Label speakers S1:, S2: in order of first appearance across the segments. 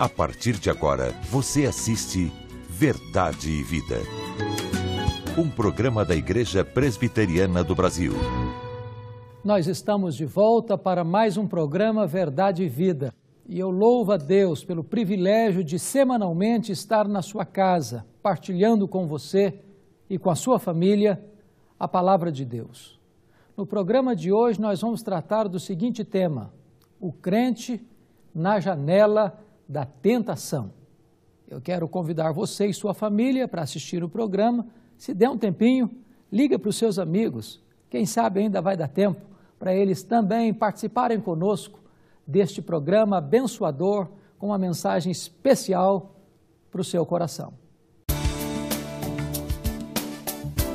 S1: A partir de agora, você assiste Verdade e Vida. Um programa da Igreja Presbiteriana do Brasil.
S2: Nós estamos de volta para mais um programa Verdade e Vida. E eu louvo a Deus pelo privilégio de semanalmente estar na sua casa, partilhando com você e com a sua família a palavra de Deus. No programa de hoje, nós vamos tratar do seguinte tema: o crente na janela da tentação. Eu quero convidar você e sua família para assistir o programa. Se der um tempinho, liga para os seus amigos. Quem sabe ainda vai dar tempo para eles também participarem conosco deste programa abençoador com uma mensagem especial para o seu coração.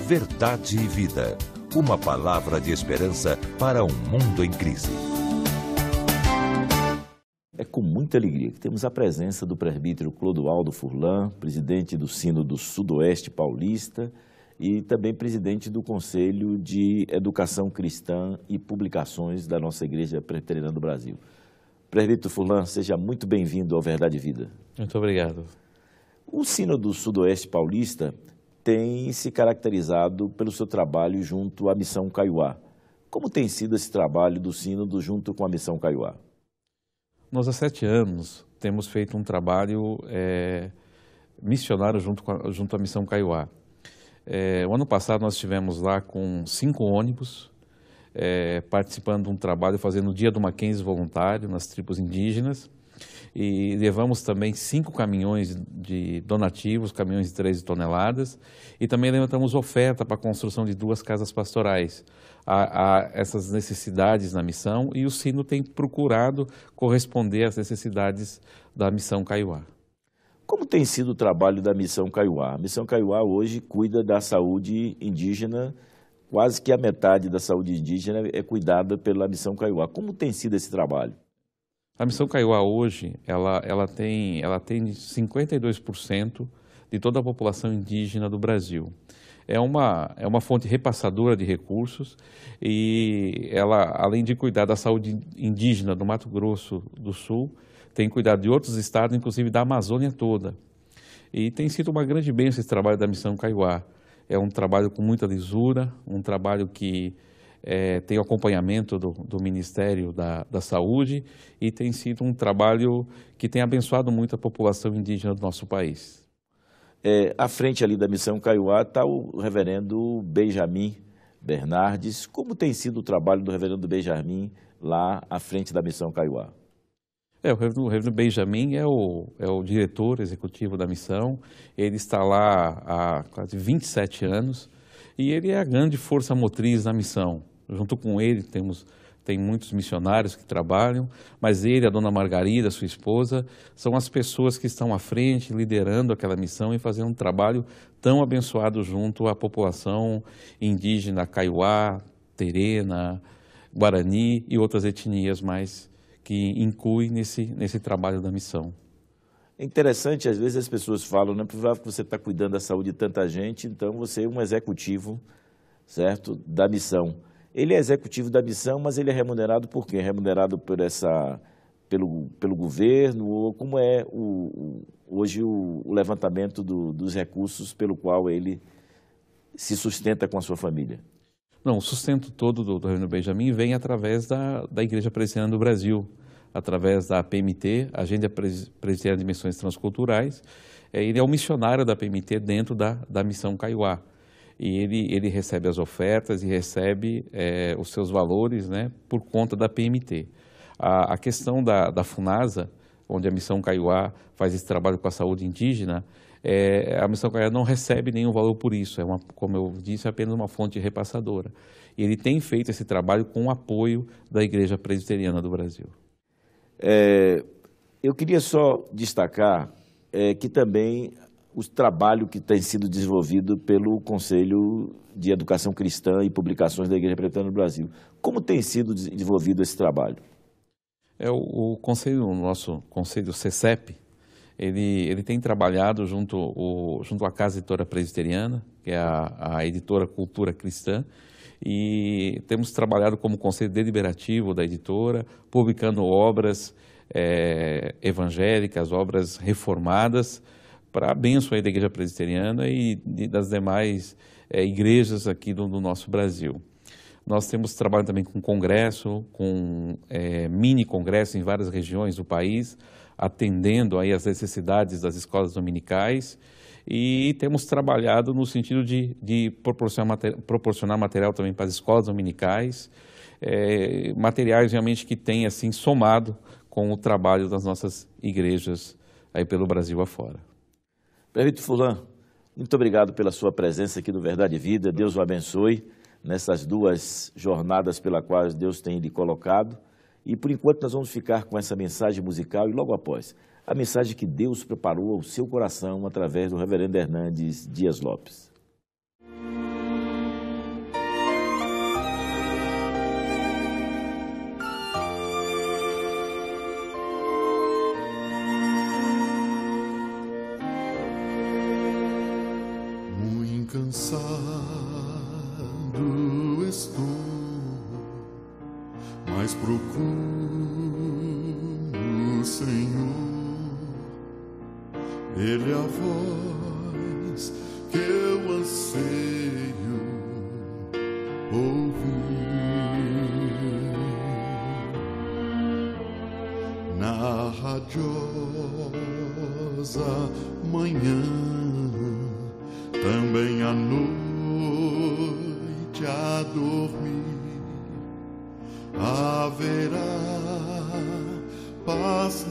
S1: Verdade e vida. Uma palavra de esperança para um mundo em crise com muita alegria que temos a presença do presbítero Clodoaldo Furlan, presidente do Sino do Sudoeste Paulista e também presidente do Conselho de Educação Cristã e Publicações da nossa Igreja Presbiteriana do Brasil. Presbítero Furlan, seja muito bem-vindo ao Verdade e Vida.
S3: Muito obrigado.
S1: O Sino do Sudoeste Paulista tem se caracterizado pelo seu trabalho junto à Missão Caiuá. Como tem sido esse trabalho do Sínodo junto com a Missão Caiuá?
S3: Nós há sete anos temos feito um trabalho é, missionário junto, a, junto à Missão Caiuá. É, o ano passado nós estivemos lá com cinco ônibus, é, participando de um trabalho, fazendo o Dia do Mackenzie voluntário nas tribos indígenas. E levamos também cinco caminhões de donativos, caminhões de 13 toneladas, e também levantamos oferta para a construção de duas casas pastorais. A, essas necessidades na missão e o sino tem procurado corresponder às necessidades da missão Caiuá.
S1: Como tem sido o trabalho da Missão Caiuá? A Missão Caiuá hoje cuida da saúde indígena, quase que a metade da saúde indígena é cuidada pela Missão Caiuá. Como tem sido esse trabalho?
S3: A missão Kaiowá hoje, ela, ela tem ela tem 52% de toda a população indígena do Brasil. É uma, é uma fonte repassadora de recursos e ela, além de cuidar da saúde indígena do Mato Grosso do Sul, tem cuidado de outros estados, inclusive da Amazônia toda. E tem sido uma grande bênção esse trabalho da Missão Kaiowá. É um trabalho com muita lisura, um trabalho que é, tem acompanhamento do, do Ministério da, da, Saúde e tem sido um trabalho que tem abençoado muito a população indígena do nosso país. É,
S1: à frente ali da missão Caiuá está o reverendo Benjamin Bernardes. Como
S3: tem sido o trabalho do reverendo Benjamin lá à frente da missão Caiuá? É, o reverendo Benjamin é o, é o diretor executivo da missão. Ele está lá há quase 27 anos e ele é a grande força motriz na missão. Junto com ele temos tem muitos missionários que trabalham, mas ele, a dona Margarida, sua esposa, são as pessoas que estão à frente, liderando aquela missão e fazendo um trabalho tão abençoado junto à população indígena Kaiowá, Terena, Guarani e outras etnias mais que inclui nesse, nesse trabalho da missão.
S1: É interessante, às vezes as pessoas falam, não é provável que você está cuidando da saúde de tanta gente, então você é um executivo, certo, da missão. Ele é executivo da missão, mas ele é remunerado por quê? Remunerado por essa, pelo, pelo governo, ou como é o, hoje o, o levantamento do, dos recursos pelo qual ele se sustenta com a sua família?
S3: Não, o sustento todo do, do Reino Benjamin vem através da, da Igreja Presbiteriana do Brasil, através da PMT, Agenda Presbiteriana de Missões Transculturais. É, ele é o missionário da PMT dentro da, da Missão Caiuá e ele, ele recebe as ofertas e recebe é, os seus valores né, por conta da PMT. A, a questão da, da FUNASA, onde a Missão Caiuá faz esse trabalho com a saúde indígena, é, a Missão Caiuá não recebe nenhum valor por isso, é uma, como eu disse, apenas uma fonte repassadora. E ele tem feito esse trabalho com o apoio da Igreja Presbiteriana do Brasil. É,
S1: eu queria só destacar é, que também o trabalho que tem sido desenvolvido pelo Conselho de Educação Cristã e Publicações da Igreja Presbiteriana
S3: no Brasil. Como tem sido desenvolvido esse trabalho? É o, o conselho, o nosso conselho CECEP, ele, ele tem trabalhado junto, o, junto à Casa Editora Presbiteriana, que é a, a editora Cultura Cristã, e temos trabalhado como conselho deliberativo da editora, publicando obras é, evangélicas, obras reformadas, para a benção da igreja presbiteriana e das demais é, igrejas aqui do, do, nosso Brasil. Nós temos trabalho também com congresso, com é, mini congresso em várias regiões do país, atendendo aí as necessidades das escolas dominicais e temos trabalhado no sentido de, de proporcionar, material, proporcionar, material também para as escolas dominicais, é, materiais realmente que têm assim somado com o trabalho das nossas igrejas aí pelo Brasil afora.
S1: Prefeito Fulano, muito obrigado pela sua presença aqui no Verdade e Vida. Deus o abençoe nessas duas jornadas pelas quais Deus tem lhe colocado. E por enquanto nós vamos ficar com essa mensagem musical e logo após, a mensagem que Deus preparou ao seu coração através do reverendo Hernandes Dias Lopes.
S4: também à noite a dormir haverá paz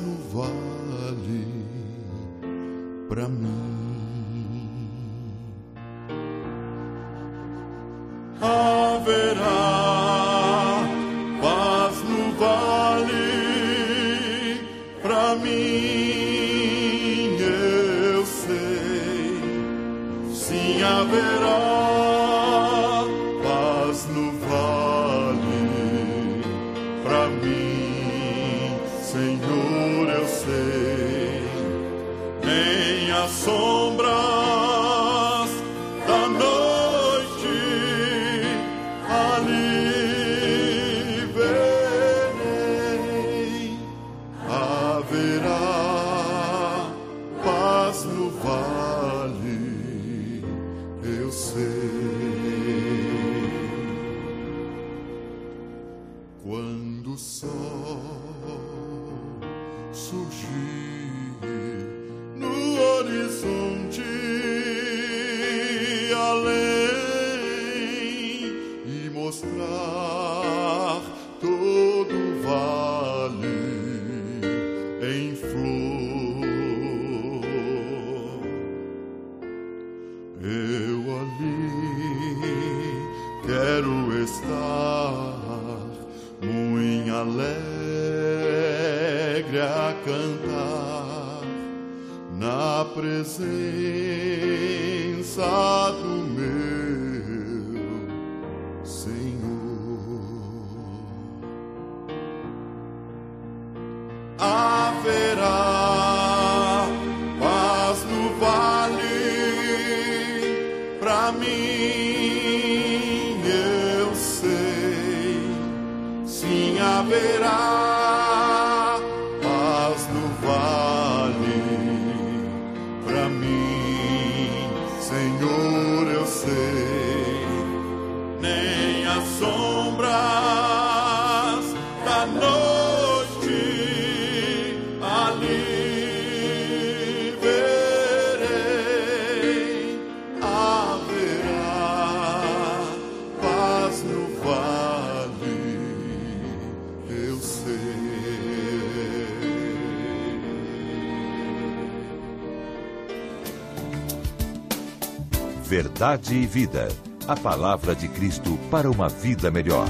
S1: Verdade e Vida. A palavra de Cristo para uma vida melhor.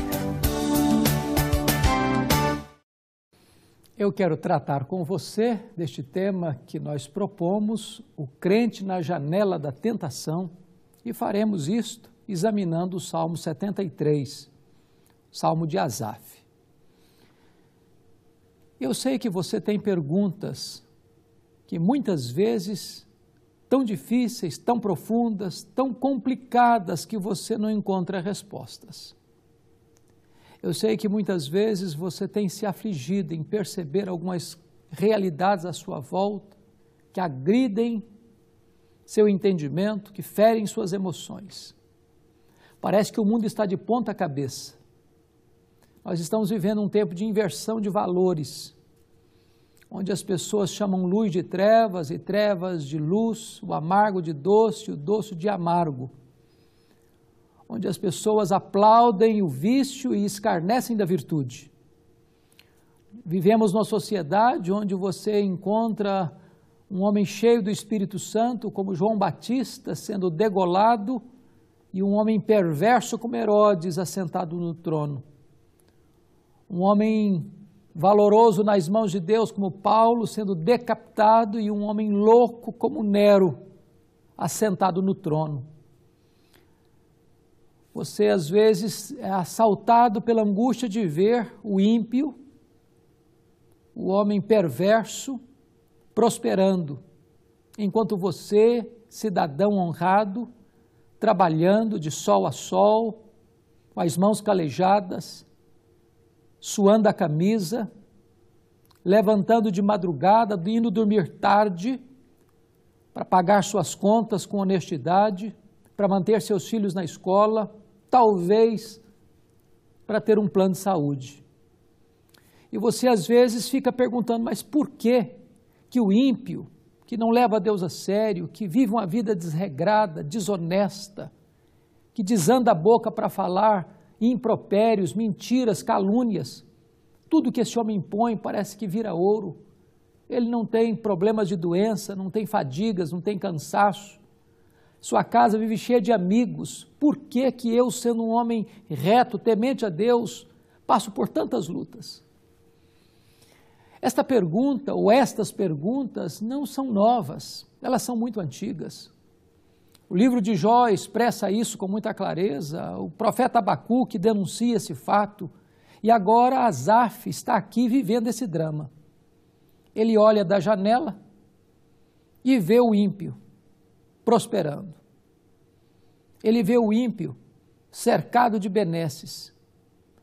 S2: Eu quero tratar com você deste tema que nós propomos, o crente na janela da tentação, e faremos isto examinando o Salmo 73, Salmo de Asaf. Eu sei que você tem perguntas que muitas vezes tão difíceis, tão profundas, tão complicadas que você não encontra respostas. Eu sei que muitas vezes você tem se afligido em perceber algumas realidades à sua volta que agridem seu entendimento, que ferem suas emoções. Parece que o mundo está de ponta cabeça. Nós estamos vivendo um tempo de inversão de valores onde as pessoas chamam luz de trevas e trevas de luz, o amargo de doce, o doce de amargo. Onde as pessoas aplaudem o vício e escarnecem da virtude. Vivemos numa sociedade onde você encontra um homem cheio do Espírito Santo, como João Batista, sendo degolado, e um homem perverso como Herodes, assentado no trono. Um homem valoroso nas mãos de Deus como Paulo, sendo decapitado, e um homem louco como Nero, assentado no trono. Você às vezes é assaltado pela angústia de ver o ímpio, o homem perverso, prosperando, enquanto você, cidadão honrado, trabalhando de sol a sol, com as mãos calejadas, suando a camisa, levantando de madrugada, indo dormir tarde, para pagar suas contas com honestidade, para manter seus filhos na escola, talvez para ter um plano de saúde. E você às vezes fica perguntando, mas por que que o ímpio, que não leva a Deus a sério, que vive uma vida desregrada, desonesta, que desanda a boca para falar impropérios, mentiras, calúnias. Tudo que esse homem impõe parece que vira ouro. Ele não tem problemas de doença, não tem fadigas, não tem cansaço. Sua casa vive cheia de amigos. Por que que eu, sendo um homem reto, temente a Deus, passo por tantas lutas? Esta pergunta ou estas perguntas não são novas, elas são muito antigas. O livro de Jó expressa isso com muita clareza, o profeta Abacuque denuncia esse fato, e agora Azaf está aqui vivendo esse drama. Ele olha da janela e vê o ímpio prosperando. Ele vê o ímpio cercado de benesses.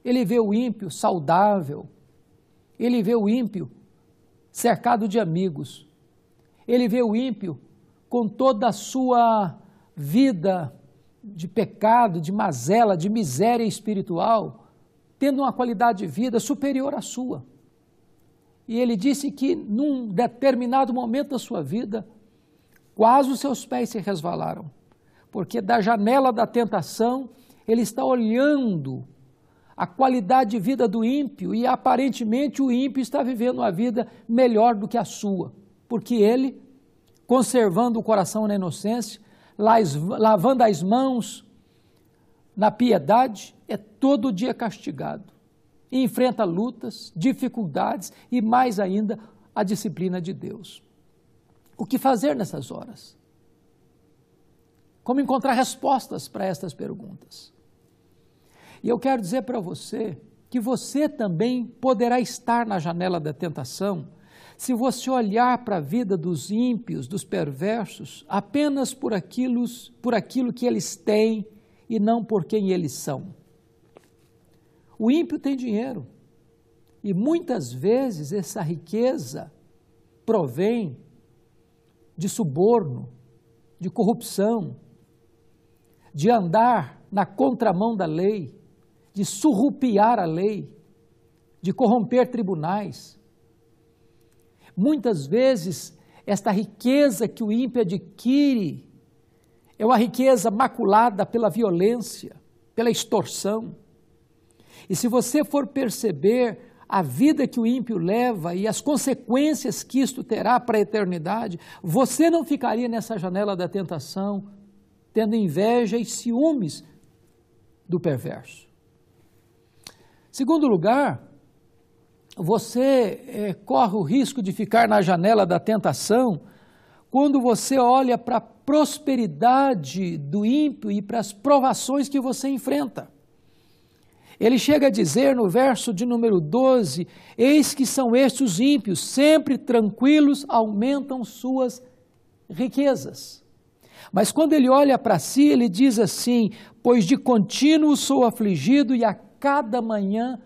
S2: Ele vê o ímpio saudável. Ele vê o ímpio cercado de amigos. Ele vê o ímpio com toda a sua vida de pecado, de mazela, de miséria espiritual, tendo uma qualidade de vida superior à sua. E ele disse que num determinado momento da sua vida, quase os seus pés se resvalaram, porque da janela da tentação ele está olhando a qualidade de vida do ímpio e aparentemente o ímpio está vivendo uma vida melhor do que a sua, porque ele, conservando o coração na inocência, lavando as mãos na piedade, é todo dia castigado. E enfrenta lutas, dificuldades e mais ainda a disciplina de Deus. O que fazer nessas horas? Como encontrar respostas para estas perguntas? E eu quero dizer para você que você também poderá estar na janela da tentação se você olhar para a vida dos ímpios, dos perversos, apenas por aquilo, por aquilo que eles têm e não por quem eles são. O ímpio tem dinheiro e muitas vezes essa riqueza provém de suborno, de corrupção, de andar na contramão da lei, de surrupiar a lei, de corromper tribunais Muitas vezes, esta riqueza que o ímpio adquire é uma riqueza maculada pela violência, pela extorsão. E se você for perceber a vida que o ímpio leva e as consequências que isto terá para a eternidade, você não ficaria nessa janela da tentação, tendo inveja e ciúmes do perverso. Segundo lugar, você é, corre o risco de ficar na janela da tentação quando você olha para a prosperidade do ímpio e para as provações que você enfrenta. Ele chega a dizer no verso de número 12: Eis que são estes os ímpios, sempre tranquilos, aumentam suas riquezas. Mas quando ele olha para si, ele diz assim: Pois de contínuo sou afligido e a cada manhã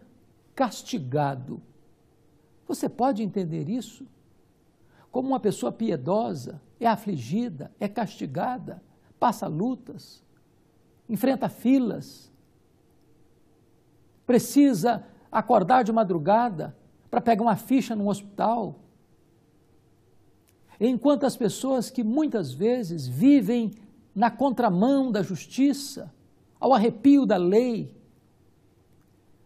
S2: castigado. Você pode entender isso? Como uma pessoa piedosa é afligida, é castigada, passa lutas, enfrenta filas, precisa acordar de madrugada para pegar uma ficha no hospital. Enquanto as pessoas que muitas vezes vivem na contramão da justiça, ao arrepio da lei,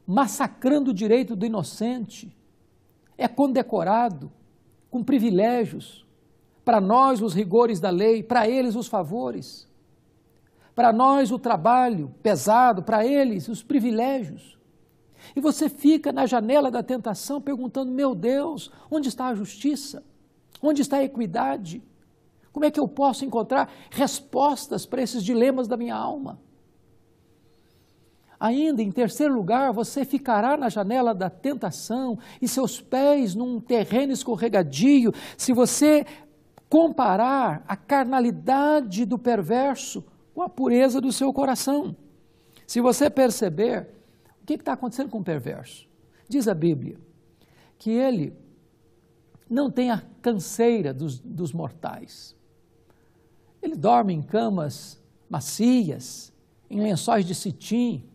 S2: massacrando o direito do inocente, é condecorado com privilégios. Para nós, os rigores da lei, para eles, os favores. Para nós, o trabalho pesado, para eles, os privilégios. E você fica na janela da tentação perguntando: meu Deus, onde está a justiça? Onde está a equidade? Como é que eu posso encontrar respostas para esses dilemas da minha alma? Ainda em terceiro lugar, você ficará na janela da tentação e seus pés num terreno escorregadio, se você comparar a carnalidade do perverso com a pureza do seu coração. Se você perceber, o que está acontecendo com o perverso? Diz a Bíblia que ele não tem a canseira dos, dos mortais. Ele dorme em camas macias, em lençóis de cetim,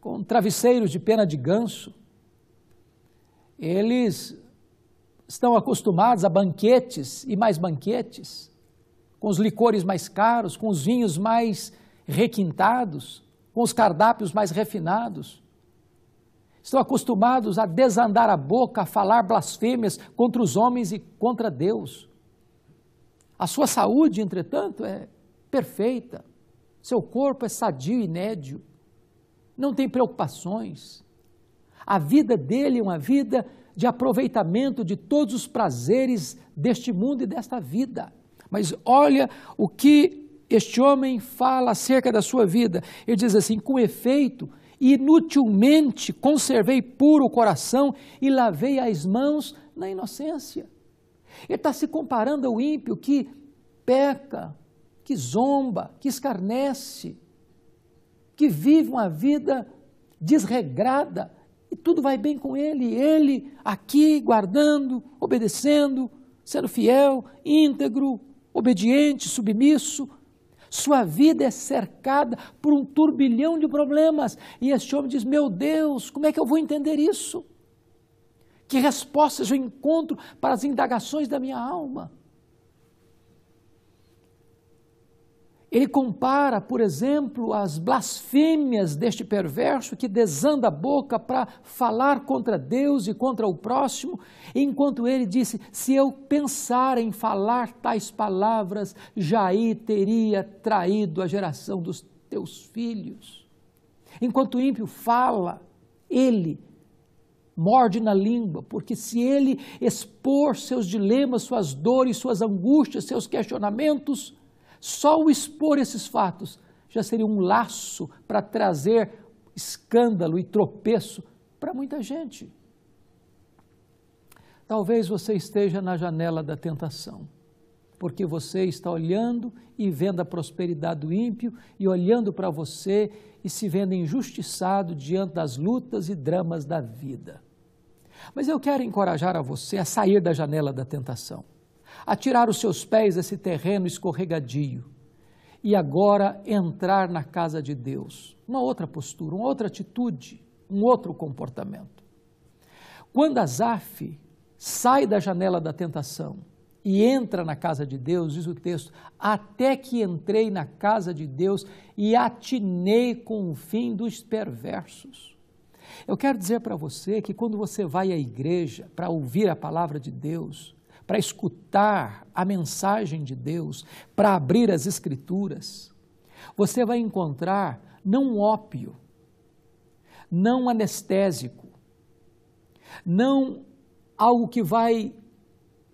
S2: com travesseiros de pena de ganso. Eles estão acostumados a banquetes e mais banquetes, com os licores mais caros, com os vinhos mais requintados, com os cardápios mais refinados. Estão acostumados a desandar a boca, a falar blasfêmias contra os homens e contra Deus. A sua saúde, entretanto, é perfeita. Seu corpo é sadio e nédio não tem preocupações. A vida dele é uma vida de aproveitamento de todos os prazeres deste mundo e desta vida. Mas olha o que este homem fala acerca da sua vida. Ele diz assim: com efeito, inutilmente conservei puro o coração e lavei as mãos na inocência. Ele está se comparando ao ímpio que peca, que zomba, que escarnece, que vive uma vida desregrada e tudo vai bem com ele. Ele aqui guardando, obedecendo, sendo fiel, íntegro, obediente, submisso. Sua vida é cercada por um turbilhão de problemas. E este homem diz: Meu Deus, como é que eu vou entender isso? Que respostas eu encontro para as indagações da minha alma? Ele compara, por exemplo, as blasfêmias deste perverso que desanda a boca para falar contra Deus e contra o próximo, enquanto ele disse: Se eu pensar em falar tais palavras, Jair teria traído a geração dos teus filhos. Enquanto o ímpio fala, ele morde na língua, porque se ele expor seus dilemas, suas dores, suas angústias, seus questionamentos, só o expor esses fatos já seria um laço para trazer escândalo e tropeço para muita gente. Talvez você esteja na janela da tentação, porque você está olhando e vendo a prosperidade do ímpio e olhando para você e se vendo injustiçado diante das lutas e dramas da vida. Mas eu quero encorajar a você a sair da janela da tentação a tirar os seus pés desse terreno escorregadio e agora entrar na casa de Deus. Uma outra postura, uma outra atitude, um outro comportamento. Quando Asaf sai da janela da tentação e entra na casa de Deus, diz o texto, até que entrei na casa de Deus e atinei com o fim dos perversos. Eu quero dizer para você que quando você vai à igreja para ouvir a palavra de Deus, para escutar a mensagem de Deus, para abrir as Escrituras, você vai encontrar não ópio, não anestésico, não algo que vai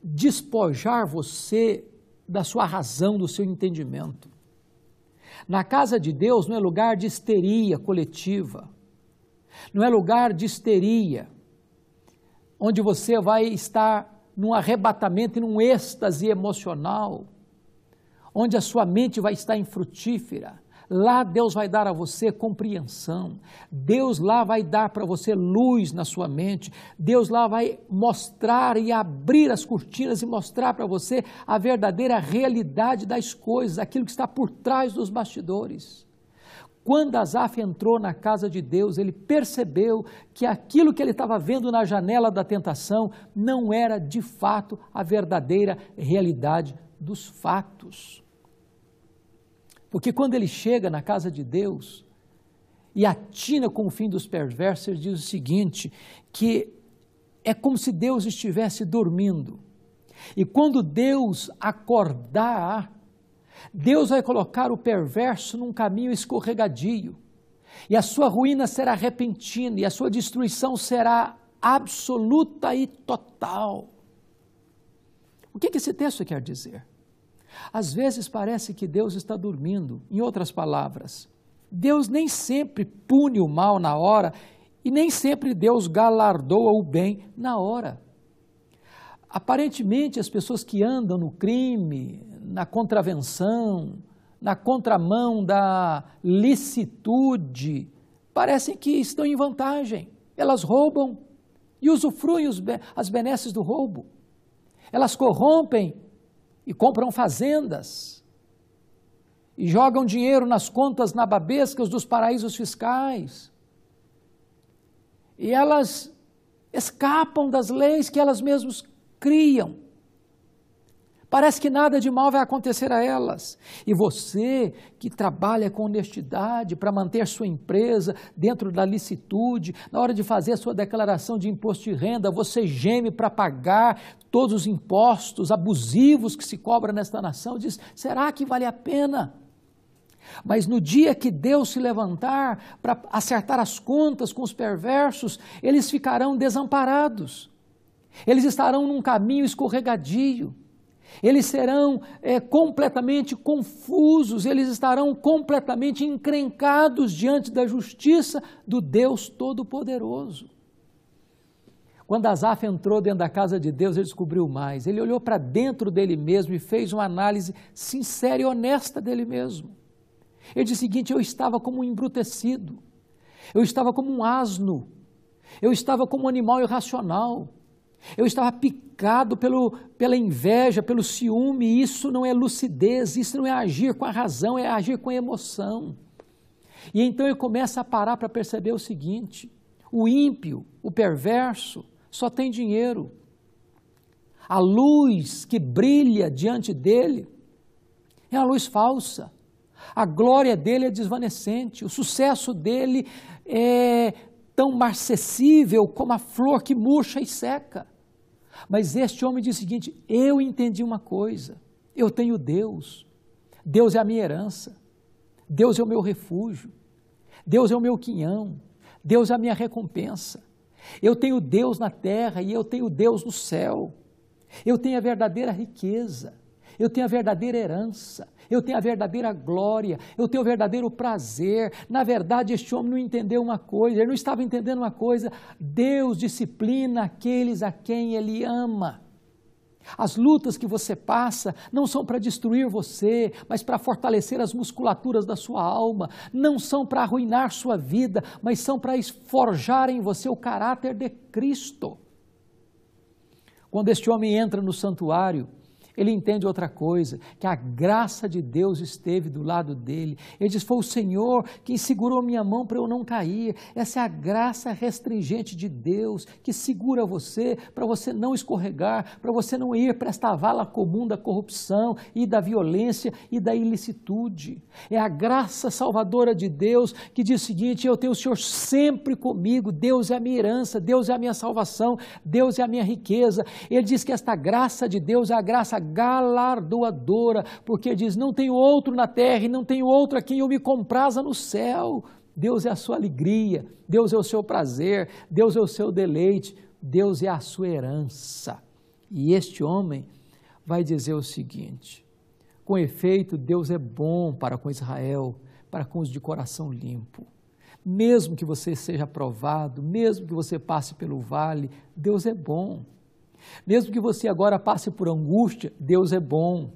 S2: despojar você da sua razão, do seu entendimento. Na casa de Deus não é lugar de histeria coletiva, não é lugar de histeria, onde você vai estar num arrebatamento e num êxtase emocional, onde a sua mente vai estar infrutífera. Lá Deus vai dar a você compreensão, Deus lá vai dar para você luz na sua mente, Deus lá vai mostrar e abrir as cortinas e mostrar para você a verdadeira realidade das coisas, aquilo que está por trás dos bastidores. Quando Asaf entrou na casa de Deus, ele percebeu que aquilo que ele estava vendo na janela da tentação não era de fato a verdadeira realidade dos fatos. Porque quando ele chega na casa de Deus e atina com o fim dos perversos, ele diz o seguinte: que é como se Deus estivesse dormindo. E quando Deus acordar, Deus vai colocar o perverso num caminho escorregadio, e a sua ruína será repentina, e a sua destruição será absoluta e total. O que, esse texto quer dizer? Às vezes parece que Deus está dormindo, em outras palavras, Deus nem sempre pune o mal na hora e nem sempre Deus galardoa o bem na hora. Aparentemente, as pessoas que andam no crime, na contravenção, na contramão da licitude, parecem que estão em vantagem. Elas roubam e usufruem os, as benesses do roubo. Elas corrompem e compram fazendas e jogam dinheiro nas contas nababescas dos paraísos fiscais. E elas escapam das leis que elas mesmas criam Parece que nada de mal vai acontecer a elas. E você que trabalha com honestidade para manter sua empresa dentro da licitude, na hora de fazer a sua declaração de imposto de renda, você geme para pagar todos os impostos abusivos que se cobra nesta nação, diz: será que vale a pena? Mas no dia que Deus se levantar para acertar as contas com os perversos, eles ficarão desamparados. Eles estarão num caminho escorregadio. Eles serão é, completamente confusos, eles estarão completamente encrencados diante da justiça do Deus Todo-Poderoso. Quando Asaf entrou dentro da casa de Deus, ele descobriu mais. Ele olhou para dentro dele mesmo e fez uma análise sincera e honesta dele mesmo. Ele disse o seguinte: Eu estava como um embrutecido, eu estava como um asno, eu estava como um animal irracional, eu estava picado pelo, pela inveja, pelo ciúme. Isso não é lucidez, isso não é agir com a razão, é agir com a emoção. E então eu começo a parar para perceber o seguinte: o ímpio, o perverso, só tem dinheiro. A luz que brilha diante dele é uma luz falsa. A glória dele é desvanecente, o sucesso dele é tão marcessível como a flor que murcha e seca. Mas este homem diz o seguinte: eu entendi uma coisa, eu tenho Deus, Deus é a minha herança, Deus é o meu refúgio, Deus é o meu quinhão, Deus é a minha recompensa. Eu tenho Deus na terra e eu tenho Deus no céu. Eu tenho a verdadeira riqueza, eu tenho a verdadeira herança, eu tenho a verdadeira glória, eu tenho o verdadeiro prazer. Na verdade, este homem não entendeu uma coisa, ele não estava entendendo uma coisa. Deus disciplina aqueles a quem ele ama. As lutas que você passa não são para destruir você, mas para fortalecer as musculaturas da sua alma, não são para arruinar sua vida, mas são para forjar em você o caráter de Cristo. Quando este homem entra no santuário, ele entende outra coisa, que a graça de Deus esteve do lado dele. Ele diz: Foi o Senhor quem segurou minha mão para eu não cair. Essa é a graça restringente de Deus que segura você para você não escorregar, para você não ir para esta vala comum da corrupção e da violência e da ilicitude. É a graça salvadora de Deus que diz o seguinte: Eu tenho o Senhor sempre comigo. Deus é a minha herança, Deus é a minha salvação, Deus é a minha riqueza. Ele diz que esta graça de Deus é a graça galardoadora, porque diz: Não tenho outro na terra e não tenho outro a quem eu me compraza no céu. Deus é a sua alegria, Deus é o seu prazer, Deus é o seu deleite, Deus é a sua herança. E este homem vai dizer o seguinte: com efeito, Deus é bom para com Israel, para com os de coração limpo. Mesmo que você seja provado, mesmo que você passe pelo vale, Deus é bom. Mesmo que você agora passe por angústia, Deus é bom.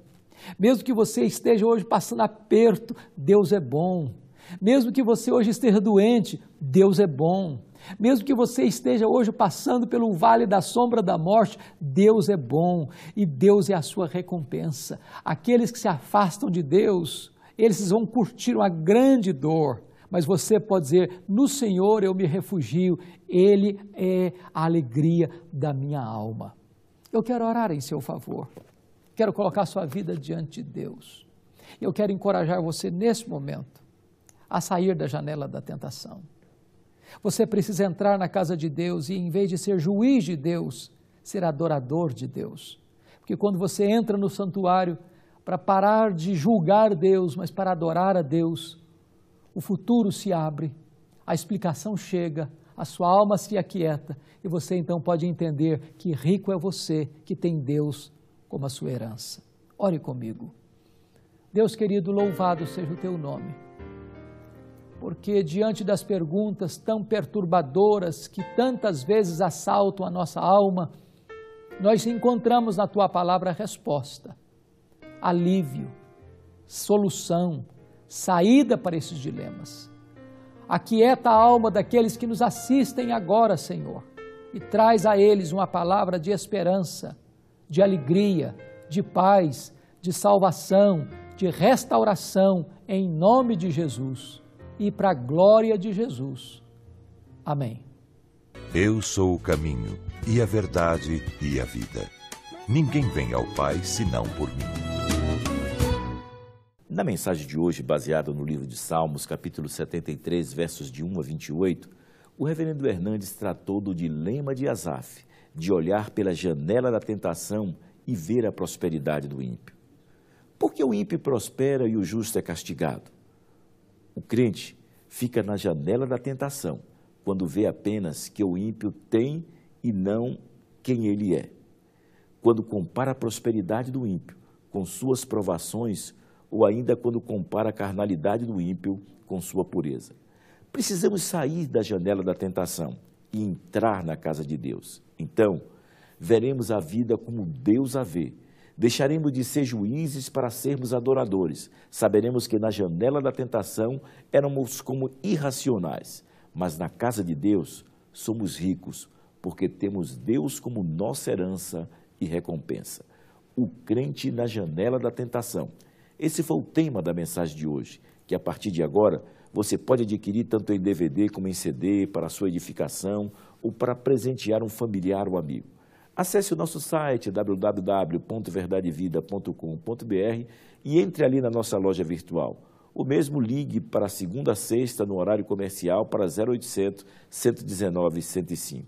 S2: Mesmo que você esteja hoje passando aperto, Deus é bom. Mesmo que você hoje esteja doente, Deus é bom. Mesmo que você esteja hoje passando pelo vale da sombra da morte, Deus é bom e Deus é a sua recompensa. Aqueles que se afastam de Deus, eles vão curtir uma grande dor, mas você pode dizer: No Senhor eu me refugio, Ele é a alegria da minha alma. Eu quero orar em seu favor. Quero colocar sua vida diante de Deus. Eu quero encorajar você nesse momento a sair da janela da tentação. Você precisa entrar na casa de Deus e, em vez de ser juiz de Deus, ser adorador de Deus. Porque quando você entra no santuário para parar de julgar Deus, mas para adorar a Deus, o futuro se abre, a explicação chega, a sua alma se aquieta e você então pode entender que rico é você que tem Deus como a sua herança. Ore comigo. Deus querido, louvado seja o teu nome. Porque diante das perguntas tão perturbadoras que tantas vezes assaltam a nossa alma, nós encontramos na tua palavra a resposta, alívio, solução, saída para esses dilemas. Aquieta é a alma daqueles que nos assistem agora, Senhor, e traz a eles uma palavra de esperança, de alegria, de paz, de salvação, de restauração, em nome de Jesus e para a glória de Jesus. Amém.
S1: Eu sou o caminho, e a verdade, e a vida. Ninguém vem ao Pai senão por mim. Na mensagem de hoje, baseada no livro de Salmos, capítulo 73, versos de 1 a 28, o reverendo Hernandes tratou do dilema de Asaf, de olhar pela janela da tentação e ver a prosperidade do ímpio. Por que o ímpio prospera e o justo é castigado? O crente fica na janela da tentação, quando vê apenas que o ímpio tem e não quem ele é. Quando compara a prosperidade do ímpio com suas provações, ou ainda quando compara a carnalidade do ímpio com sua pureza. Precisamos sair da janela da tentação e entrar na casa de Deus. Então, veremos a vida como Deus a vê. Deixaremos de ser juízes para sermos adoradores. Saberemos que na janela da tentação éramos como irracionais, mas na casa de Deus somos ricos, porque temos Deus como nossa herança e recompensa. O crente na janela da tentação esse foi o tema da mensagem de hoje, que a partir de agora você pode adquirir tanto em DVD como em CD para sua edificação ou para presentear um familiar ou amigo. Acesse o nosso site www.verdadevida.com.br e entre ali na nossa loja virtual. O mesmo ligue para segunda a sexta no horário comercial para 0800 119 105.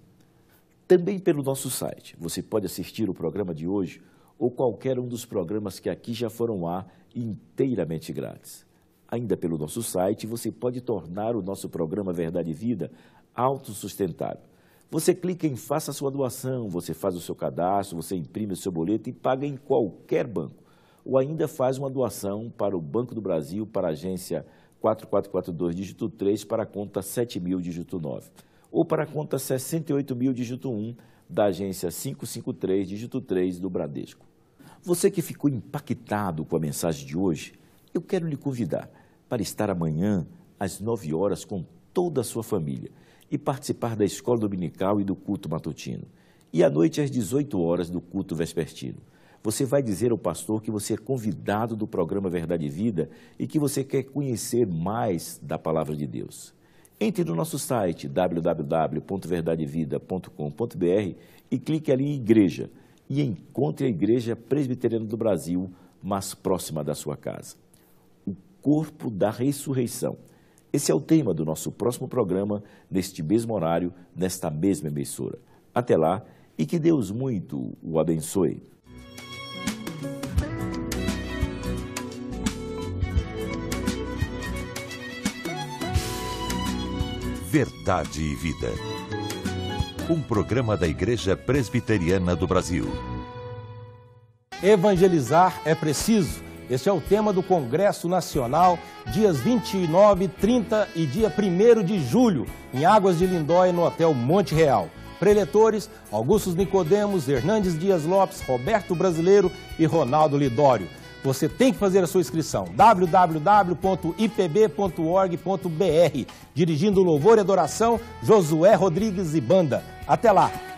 S1: Também pelo nosso site você pode assistir o programa de hoje ou qualquer um dos programas que aqui já foram lá inteiramente grátis. Ainda pelo nosso site, você pode tornar o nosso programa Verdade e Vida autossustentável. Você clica em Faça a sua doação, você faz o seu cadastro, você imprime o seu boleto e paga em qualquer banco. Ou ainda faz uma doação para o Banco do Brasil, para a agência 4442, dígito 3, para a conta 7000, dígito 9. Ou para a conta 68000, dígito 1, da agência 553, dígito 3 do Bradesco. Você que ficou impactado com a mensagem de hoje, eu quero lhe convidar para estar amanhã às 9 horas com toda a sua família e participar da escola dominical e do culto matutino. E à noite às 18 horas do culto vespertino. Você vai dizer ao pastor que você é convidado do programa Verdade e Vida e que você quer conhecer mais da palavra de Deus. Entre no nosso site www.verdadevida.com.br e clique ali em igreja e encontre a Igreja Presbiteriana do Brasil mais próxima da sua casa. O corpo da ressurreição. Esse é o tema do nosso próximo programa, neste mesmo horário, nesta mesma emissora. Até lá e que Deus muito o abençoe. Verdade e Vida um programa da Igreja Presbiteriana do Brasil. Evangelizar é preciso. Este é o tema do Congresso Nacional, dias 29, 30 e dia 1 de julho, em Águas de Lindóia, no Hotel Monte Real. Preletores, Augustos Nicodemos, Hernandes Dias Lopes, Roberto Brasileiro e Ronaldo Lidório. Você tem que fazer a sua inscrição. www.ipb.org.br. Dirigindo louvor e adoração, Josué Rodrigues e banda. Até lá!